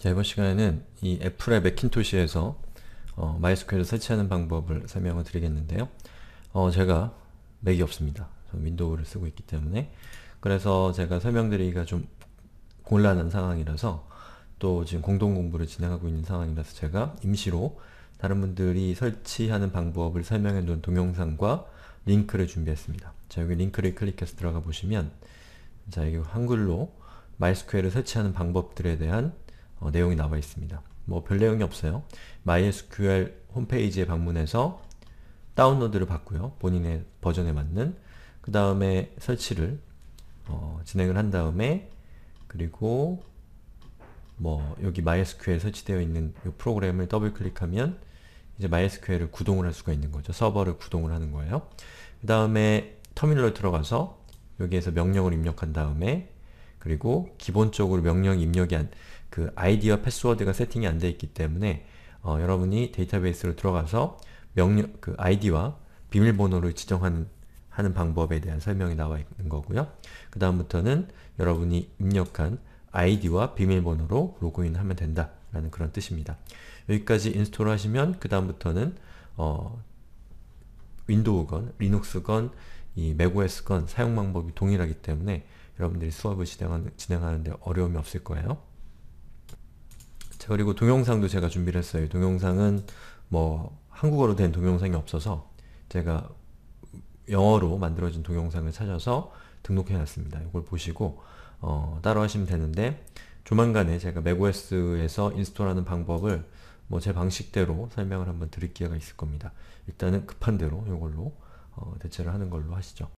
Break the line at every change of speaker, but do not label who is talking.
자, 이번 시간에는 이 애플의 맥킨토시에서 어, 마이스퀘어를 설치하는 방법을 설명을 드리겠는데요. 어, 제가 맥이 없습니다. 윈도우를 쓰고 있기 때문에 그래서 제가 설명드리기가 좀 곤란한 상황이라서 또 지금 공동공부를 진행하고 있는 상황이라서 제가 임시로 다른 분들이 설치하는 방법을 설명해 놓은 동영상과 링크를 준비했습니다. 자 여기 링크를 클릭해서 들어가 보시면 자 여기 한글로 마이스퀘어를 설치하는 방법들에 대한 어, 내용이 나와 있습니다. 뭐 별 내용이 없어요. MySQL 홈페이지에 방문해서 다운로드를 받고요. 본인의 버전에 맞는 그 다음에 설치를 어, 진행을 한 다음에 그리고 뭐 여기 MySQL 설치되어 있는 이 프로그램을 더블 클릭하면 이제 MySQL을 구동을 할 수가 있는 거죠. 서버를 구동을 하는 거예요. 그 다음에 터미널로 들어가서 여기에서 명령을 입력한 다음에 그리고 기본적으로 명령 입력이 안 그아이디와 패스워드가 세팅이 안 되어 있기 때문에 어, 여러분이 데이터베이스로 들어가서 명령 그 아이디와 비밀번호를 지정하는 하는 방법에 대한 설명이 나와 있는 거고요. 그 다음부터는 여러분이 입력한 아이디와 비밀번호로 로그인하면 된다라는 그런 뜻입니다. 여기까지 인스톨 하시면 그 다음부터는 어, 윈도우건, 리눅스건, 이 m o s 건 사용 방법이 동일하기 때문에 여러분들이 수업을 진행하는, 진행하는데 어려움이 없을 거예요. 자, 그리고 동영상도 제가 준비를 했어요. 동영상은 뭐 한국어로 된 동영상이 없어서 제가 영어로 만들어진 동영상을 찾아서 등록해 놨습니다. 이걸 보시고 어, 따로 하시면 되는데 조만간에 제가 macOS에서 인스톨하는 방법을 뭐 제 방식대로 설명을 한번 드릴 기회가 있을 겁니다. 일단은 급한 대로 이걸로 어, 대체를 하는 걸로 하시죠.